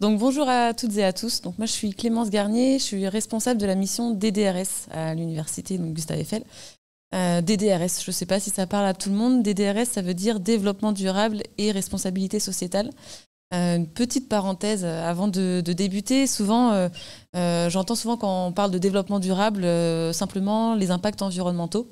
Donc bonjour à toutes et à tous. Donc moi je suis Clémence Garnier, je suis responsable de la mission DDRS à l'université Gustave Eiffel. Euh, DDRS, je ne sais pas si ça parle à tout le monde. DDRS, ça veut dire développement durable et responsabilité sociétale. Euh, une petite parenthèse euh, avant de, débuter. Souvent, j'entends souvent quand on parle de développement durable, simplement les impacts environnementaux.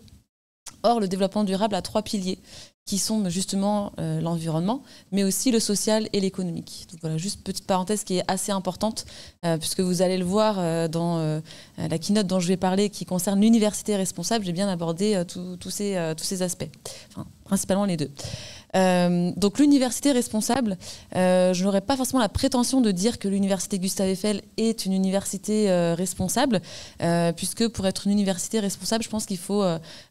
Or, le développement durable a trois piliers qui sont justement euh, l'environnement, mais aussi le social et l'économique. Donc voilà, juste petite parenthèse qui est assez importante, euh, puisque vous allez le voir euh, dans la keynote dont je vais parler, qui concerne l'université responsable, j'ai bien abordé tous ces, tous ces aspects, enfin, principalement les deux. Euh, donc l'université responsable, euh, je n'aurais pas forcément la prétention de dire que l'université Gustave Eiffel est une université euh, responsable, puisque pour être une université responsable, je pense qu'il faut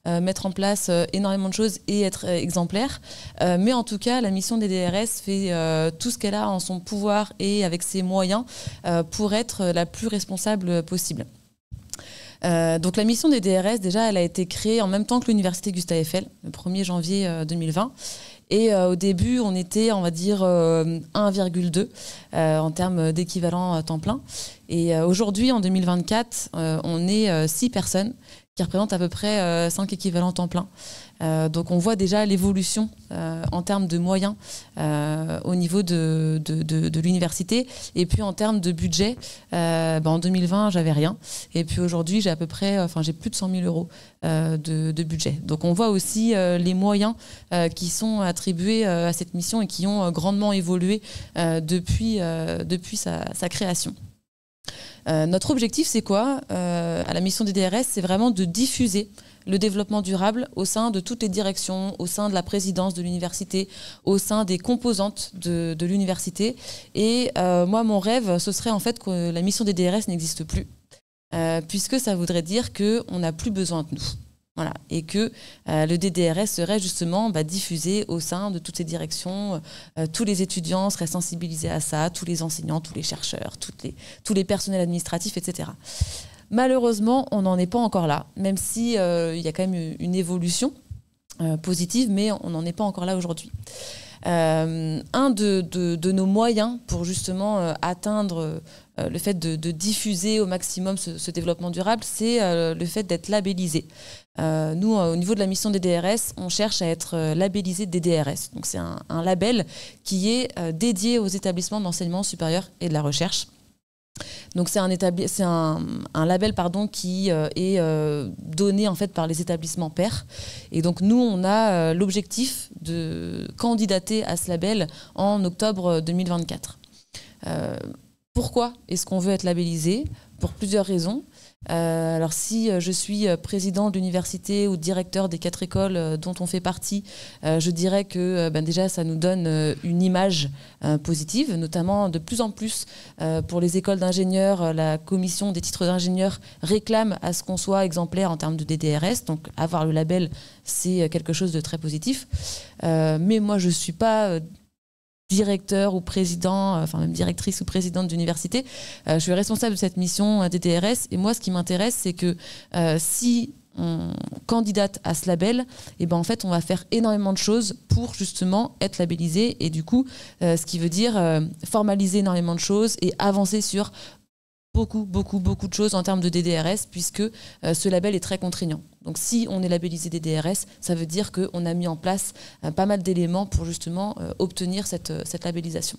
mettre en place énormément de choses et être exemplaire. mais en tout cas, la mission des DRS fait tout ce qu'elle a en son pouvoir et avec ses moyens pour être la plus responsable possible. donc la mission des DRS, déjà, elle a été créée en même temps que l'université Gustave Eiffel, le 1er janvier 2020. Et euh, au début, on était, on va dire, 1,2 euh, euh, en termes d'équivalent temps plein. Et aujourd'hui, en 2024, on est 6 personnes qui représente à peu près 5 euh, équivalents temps plein. Euh, donc on voit déjà l'évolution euh, en termes de moyens au niveau de, l'université. Et puis en termes de budget, ben, en 2020, j'avais rien. Et puis aujourd'hui, j'ai à peu près, enfin j'ai plus de 100 000 euros de, budget. Donc on voit aussi les moyens qui sont attribués à cette mission et qui ont grandement évolué depuis, depuis sa création. Euh, notre objectif, c'est quoi euh, À la mission des DRS, c'est vraiment de diffuser le développement durable au sein de toutes les directions, au sein de la présidence de l'université, au sein des composantes de, l'université. Et euh, moi, mon rêve, ce serait en fait que la mission des DRS n'existe plus, puisque ça voudrait dire qu'on n'a plus besoin de nous. Voilà. Et que euh, le DDRS serait justement bah, diffusé au sein de toutes ces directions. Euh, tous les étudiants seraient sensibilisés à ça, tous les enseignants, tous les chercheurs, toutes les, tous les personnels administratifs, etc. Malheureusement, on n'en est pas encore là, même s'il euh, il y a quand même une évolution positive, mais on n'en est pas encore là aujourd'hui. Euh, un de, nos moyens pour justement euh, atteindre euh, le fait de, diffuser au maximum ce, développement durable, c'est le fait d'être labellisé. nous, au niveau de la mission des DRS, on cherche à être labellisé des DRS. Donc c'est un, label qui est dédié aux établissements d'enseignement supérieur et de la recherche. Donc c'est un, label pardon, qui euh, est euh, donné en fait par les établissements pairs. Et donc nous, on a euh, l'objectif de candidater à ce label en octobre 2024. pourquoi est-ce qu'on veut être labellisé Pour plusieurs raisons. Euh, alors si euh, je suis euh, président d'université ou directeur des quatre écoles dont on fait partie, je dirais que ben, déjà ça nous donne une image positive, notamment de plus en plus pour les écoles d'ingénieurs, la commission des titres d'ingénieurs réclame à ce qu'on soit exemplaire en termes de DDRS, donc avoir le label c'est quelque chose de très positif. mais moi je ne suis pas directeur ou président, euh, enfin même directrice ou présidente d'université. Euh, je suis responsable de cette mission euh, DTRS et moi, ce qui m'intéresse, c'est que si on candidate à ce label, et eh ben en fait on va faire énormément de choses pour justement être labellisé et du coup ce qui veut dire formaliser énormément de choses et avancer sur beaucoup, beaucoup, beaucoup de choses en termes de DDRS, puisque euh, ce label est très contraignant. Donc si on est labellisé DDRS, ça veut dire qu'on a mis en place euh, pas mal d'éléments pour justement euh, obtenir cette, cette labellisation.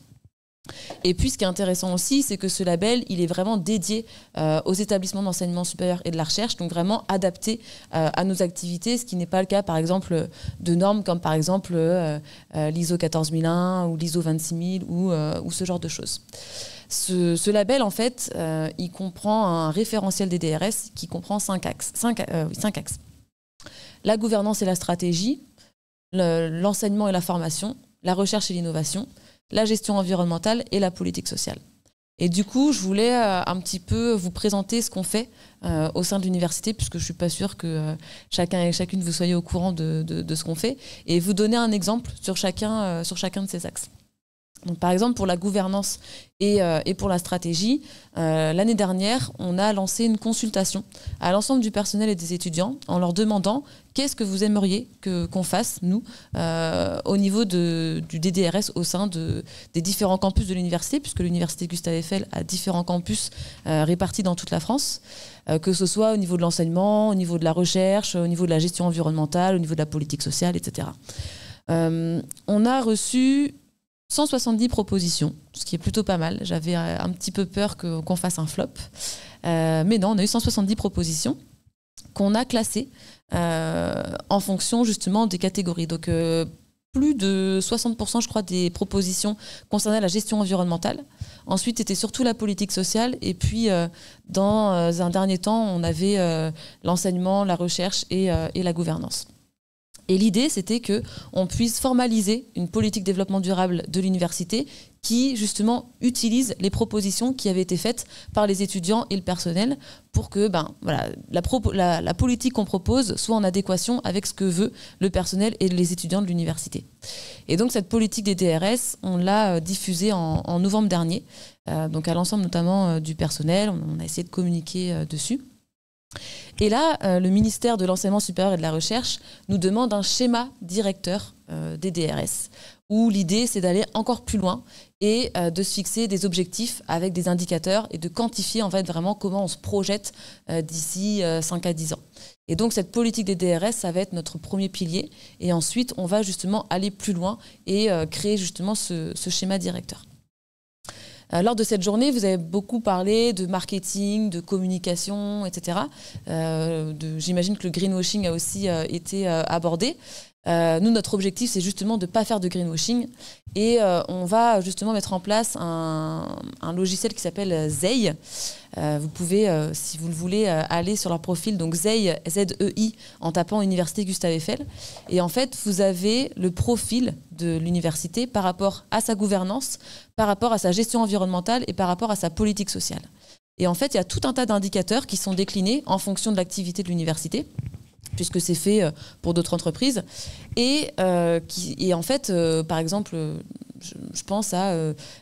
Et puis, ce qui est intéressant aussi, c'est que ce label, il est vraiment dédié euh, aux établissements d'enseignement supérieur et de la recherche, donc vraiment adapté euh, à nos activités, ce qui n'est pas le cas, par exemple, de normes comme, par exemple, euh, l'ISO 14001 ou l'ISO 26000 ou, ce genre de choses. Ce, label, en fait, il comprend un référentiel des DRS qui comprend cinq axes. Cinq, axes. La gouvernance et la stratégie, l'enseignement et la formation, la recherche et l'innovation, la gestion environnementale et la politique sociale. Et du coup, je voulais euh, un petit peu vous présenter ce qu'on fait euh, au sein de l'université, puisque je ne suis pas sûre que euh, chacun et chacune vous soyez au courant de, ce qu'on fait, et vous donner un exemple sur chacun, sur chacun de ces axes par exemple, pour la gouvernance et, euh, pour la stratégie, euh, l'année dernière, on a lancé une consultation à l'ensemble du personnel et des étudiants en leur demandant qu'est-ce que vous aimeriez que, qu'on fasse, nous, euh, au niveau du DDRS au sein de, des différents campus de l'université, puisque l'université Gustave Eiffel a différents campus répartis dans toute la France, que ce soit au niveau de l'enseignement, au niveau de la recherche, au niveau de la gestion environnementale, au niveau de la politique sociale, etc. on a reçu 170 propositions, ce qui est plutôt pas mal. J'avais euh, un petit peu peur qu'on fasse un flop. Euh, mais non, on a eu 170 propositions qu'on a classées euh, en fonction justement des catégories. Donc plus de 60%, je crois, des propositions concernaient la gestion environnementale. Ensuite, c'était surtout la politique sociale. Et puis, dans un dernier temps, on avait l'enseignement, la recherche et la gouvernance. Et l'idée, c'était que on puisse formaliser une politique développement durable de l'université qui justement utilise les propositions qui avaient été faites par les étudiants et le personnel pour que ben, voilà, la, politique qu'on propose soit en adéquation avec ce que veut le personnel et les étudiants de l'université. Et donc cette politique des DRS, on l'a euh, diffusée en, novembre dernier, euh, donc à l'ensemble notamment euh, du personnel, on, a essayé de communiquer dessus. Et là, euh, le ministère de l'Enseignement supérieur et de la Recherche nous demande un schéma directeur euh, des DRS, où l'idée, c'est d'aller encore plus loin et euh, de se fixer des objectifs avec des indicateurs et de quantifier en fait vraiment comment on se projette d'ici 5 à 10 ans. Et donc cette politique des DRS, ça va être notre premier pilier. Et ensuite, on va justement aller plus loin et créer justement ce schéma directeur. Euh, lors de cette journée, vous avez beaucoup parlé de marketing, de communication, etc. Euh, j'imagine que le greenwashing a aussi euh, été abordé. Euh, nous, notre objectif, c'est justement de ne pas faire de greenwashing. Et euh, on va justement mettre en place un, logiciel qui s'appelle Zei. Euh, vous pouvez, si vous le voulez, aller sur leur profil, donc Zei, Z-E-I, en tapant Université Gustave Eiffel. Et en fait, vous avez le profil de l'université par rapport à sa gouvernance, par rapport à sa gestion environnementale et par rapport à sa politique sociale. Et en fait, il y a tout un tas d'indicateurs qui sont déclinés en fonction de l'activité de l'université puisque c'est fait euh, pour d'autres entreprises. Et, euh, qui, et en fait, euh, par exemple, je, pense à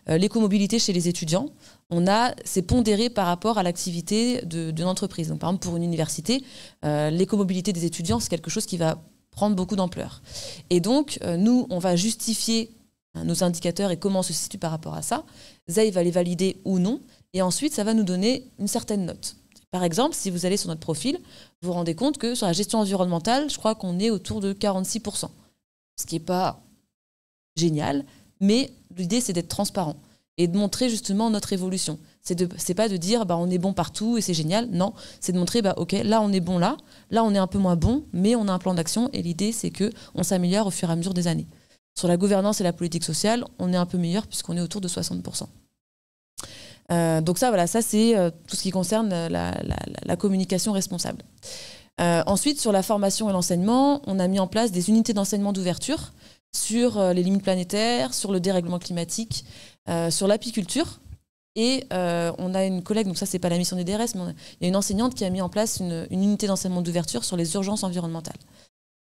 l'écomobilité chez les étudiants. On a, c'est pondéré par rapport à l'activité d'une entreprise. Donc, par exemple, pour une université, l'écomobilité des étudiants, c'est quelque chose qui va prendre beaucoup d'ampleur. Et donc, nous, on va justifier hein, nos indicateurs et comment on se situe par rapport à ça. Zay va les valider ou non. Et ensuite, ça va nous donner une certaine note. Par exemple, si vous allez sur notre profil, vous vous rendez compte que sur la gestion environnementale, je crois qu'on est autour de 46%. Ce qui n'est pas génial, mais l'idée, c'est d'être transparent et de montrer justement notre évolution. C'est n'est pas de dire bah on est bon partout et c'est génial. Non, c'est de montrer bah OK, là on est bon là, là on est un peu moins bon, mais on a un plan d'action et l'idée c'est que on s'améliore au fur et à mesure des années. Sur la gouvernance et la politique sociale, on est un peu meilleur puisqu'on est autour de 60 euh, donc ça, voilà, ça c'est euh, tout ce qui concerne euh, la, communication responsable. ensuite, sur la formation et l'enseignement, on a mis en place des unités d'enseignement d'ouverture sur les limites planétaires, sur le dérèglement climatique, sur l'apiculture. Et on a une collègue, donc ça c'est pas la mission des DRS, mais il y a une enseignante qui a mis en place une, unité d'enseignement d'ouverture sur les urgences environnementales.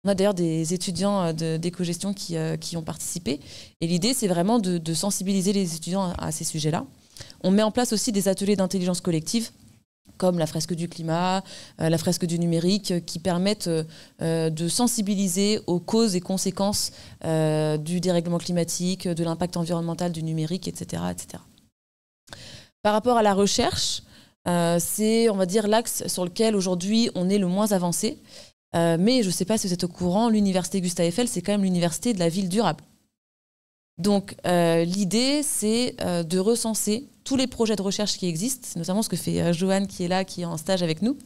On a d'ailleurs des étudiants d'éco-gestion qui, qui, ont participé. Et l'idée, c'est vraiment de, sensibiliser les étudiants à ces sujets-là. On met en place aussi des ateliers d'intelligence collective comme la fresque du climat, euh, la fresque du numérique, euh, qui permettent euh, de sensibiliser aux causes et conséquences du dérèglement climatique, de l'impact environnemental du numérique, etc. Par rapport à la recherche, c'est, on va dire, l'axe sur lequel aujourd'hui on est le moins avancé. mais je ne sais pas si vous êtes au courant, l'université Gustave Eiffel, c'est quand même l'université de la ville durable. Donc euh, l'idée, c'est euh, de recenser tous les projets de recherche qui existent, notamment ce que fait euh, Johan Joanne qui est là, qui est en stage avec nous,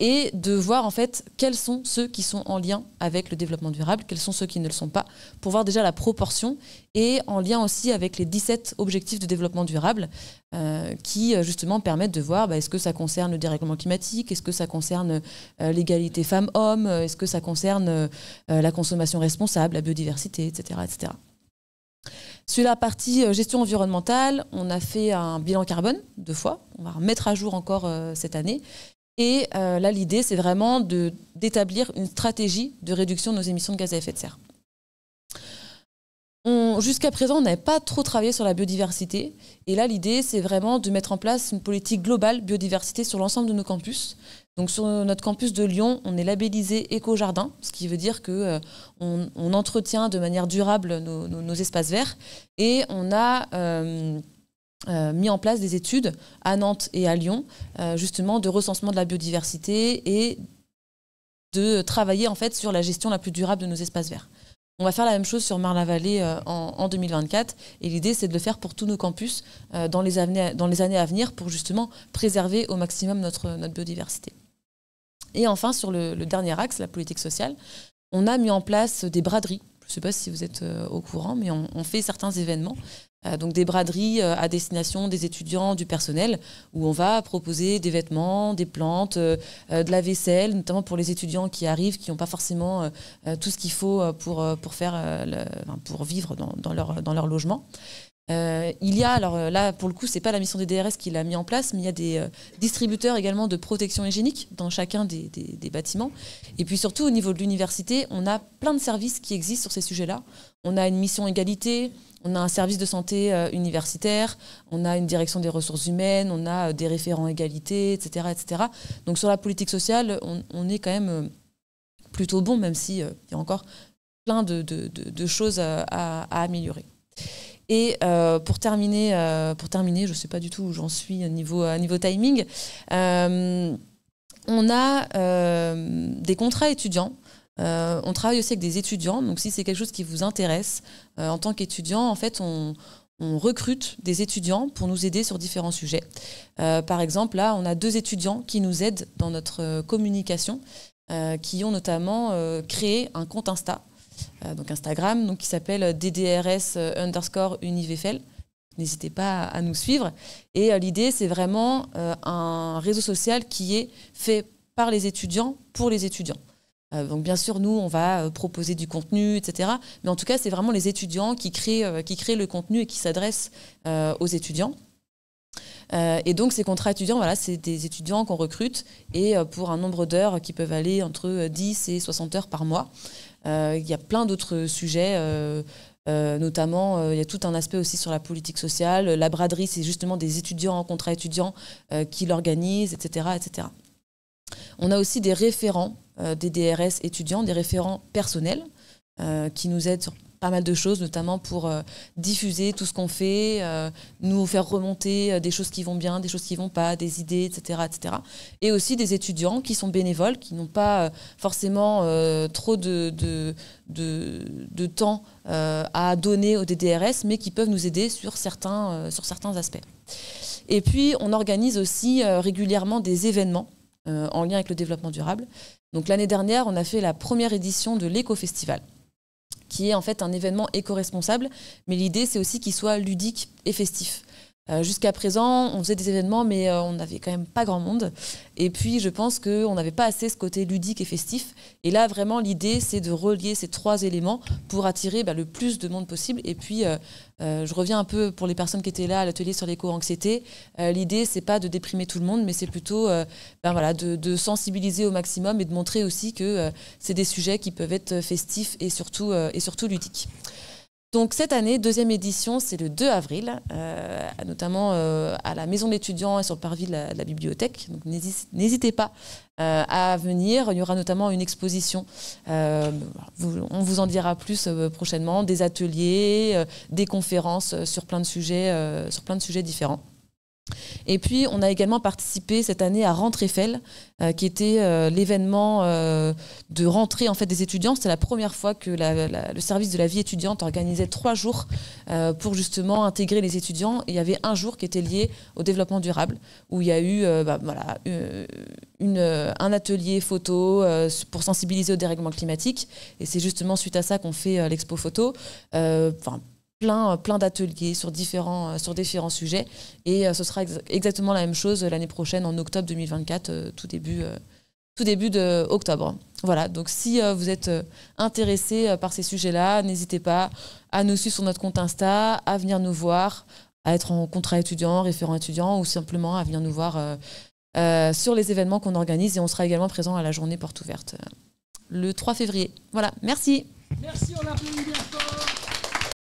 et de voir en fait quels sont ceux qui sont en lien avec le développement durable, quels sont ceux qui ne le sont pas, pour voir déjà la proportion et en lien aussi avec les 17 objectifs de développement durable qui justement permettent de voir bah, est-ce que ça concerne le dérèglement climatique, est-ce que ça concerne l'égalité femmes-hommes, est-ce que ça concerne la consommation responsable, la biodiversité, etc. etc. Sur la partie euh, gestion environnementale, on a fait un bilan carbone deux fois. On va remettre à jour encore euh, cette année. Et euh, là, l'idée, c'est vraiment d'établir une stratégie de réduction de nos émissions de gaz à effet de serre jusqu'à présent, on n'avait pas trop travaillé sur la biodiversité. Et là, l'idée, c'est vraiment de mettre en place une politique globale biodiversité sur l'ensemble de nos campus. Donc sur notre campus de Lyon, on est labellisé éco-jardin, ce qui veut dire que euh, on, entretient de manière durable nos, espaces verts. Et on a euh, euh, mis en place des études à Nantes et à Lyon, justement de recensement de la biodiversité et de travailler en fait sur la gestion la plus durable de nos espaces verts. On va faire la même chose sur Marne-la-Vallée euh, en, 2024. Et l'idée, c'est de le faire pour tous nos campus euh, dans, les années, à venir pour justement préserver au maximum notre, biodiversité. Et enfin, sur le, dernier axe, la politique sociale, on a mis en place des braderies je ne sais pas si vous êtes euh, au courant, mais on, on, fait certains événements euh, donc des braderies euh, à destination des étudiants, du personnel, où on va proposer des vêtements, des plantes, euh, de la vaisselle, notamment pour les étudiants qui arrivent, qui n'ont pas forcément tout ce qu'il faut pour, pour, faire, pour vivre dans, leur, dans leur logement. il y a, alors là pour le coup, c'est pas la mission des DRS qui l'a mis en place, mais il y a des distributeurs également de protection hygiénique dans chacun des, des bâtiments. Et puis surtout au niveau de l'université, on a plein de services qui existent sur ces sujets-là. On a une mission égalité, on a un service de santé euh, universitaire, on a une direction des ressources humaines, on a euh, des référents égalité, etc., etc. Donc sur la politique sociale, on, est quand même euh, plutôt bon, même s'il y a encore plein de, choses à, améliorer. Et pour, terminer, pour terminer, je ne sais pas du tout où j'en suis niveau, niveau timing, on a des contrats étudiants euh, on travaille aussi avec des étudiants, donc si c'est quelque chose qui vous intéresse, euh, en tant qu'étudiant, en fait, on, recrute des étudiants pour nous aider sur différents sujets. Euh, par exemple, là, on a deux étudiants qui nous aident dans notre communication, qui ont notamment créé un compte Insta, donc Instagram, donc qui s'appelle DDRS underscore N'hésitez pas à nous suivre. Et l'idée, c'est vraiment un réseau social qui est fait par les étudiants pour les étudiants. Euh, donc bien sûr, nous, on va euh, proposer du contenu, etc. Mais en tout cas, c'est vraiment les étudiants qui créent, euh, qui créent le contenu et qui s'adressent aux étudiants. et donc ces contrats étudiants, voilà, c'est des étudiants qu'on recrute et pour un nombre d'heures qui peuvent aller entre 10 et 60 heures par mois. Il y a plein d'autres sujets. notamment, il y a tout un aspect aussi sur la politique sociale. La braderie, c'est justement des étudiants en contrat étudiant qui l'organisent, etc., etc. On a aussi des référents euh, des DRS étudiants, des référents personnels euh, qui nous aident sur pas mal de choses, notamment pour euh, diffuser tout ce qu'on fait, nous faire remonter des choses qui vont bien, des choses qui vont pas, des idées, etc., etc. Et aussi des étudiants qui sont bénévoles, qui n'ont pas forcément trop de, temps à donner aux DRS, mais qui peuvent nous aider sur certains aspects. Et puis, on organise aussi régulièrement des événements euh, en lien avec le développement durable. Donc l'année dernière, on a fait la première édition de léco qui est en fait un événement éco-responsable, mais l'idée c'est aussi qu'il soit ludique et festif. Euh, jusqu'à présent, on faisait des événements, mais euh, on n'avait quand même pas grand monde. Et puis, je pense qu'on n'avait pas assez ce côté ludique et festif. Et là, vraiment, l'idée, c'est de relier ces trois éléments pour attirer bah, le plus de monde possible. Et puis, euh, je reviens un peu pour les personnes qui étaient là à l'atelier sur l'éco-anxiété. l'idée, c'est pas de déprimer tout le monde, mais c'est plutôt ben de, sensibiliser au maximum et de montrer aussi que c'est des sujets qui peuvent être festifs et surtout, et surtout ludiques. Donc cette année, deuxième édition, c'est le 2 avril, euh, notamment euh, à la maison d'étudiants et sur le parvis de la, bibliothèque. n'hésitez pas euh, à venir. Il y aura notamment une exposition. on vous en dira plus prochainement, des ateliers, des conférences sur plein de sujets, sur plein de sujets différents. Et puis, on a également participé cette année à Rentre Eiffel, euh, qui était euh, l'événement euh, de rentrée en fait, des étudiants. C'était la première fois que le service de la vie étudiante organisait trois jours pour justement intégrer les étudiants. il y avait un jour qui était lié au développement durable, où il y a eu bah, un atelier photo pour sensibiliser au dérèglement climatique. Et c'est justement suite à ça qu'on fait l'expo photo plein, euh, plein d'ateliers sur différents, euh, sur différents sujets. Et euh, ce sera exactement la même chose l'année prochaine, en octobre 2024, tout début, tout début de octobre. Voilà, donc si vous êtes intéressé par ces sujets-là, n'hésitez pas à nous suivre sur notre compte Insta, à venir nous voir, à être en contrat étudiant, référent étudiant, ou simplement à venir nous voir sur les événements qu'on organise. Et on sera également présent à la journée porte ouverte le 3 février. Voilà, merci. Merci, on l'applaudit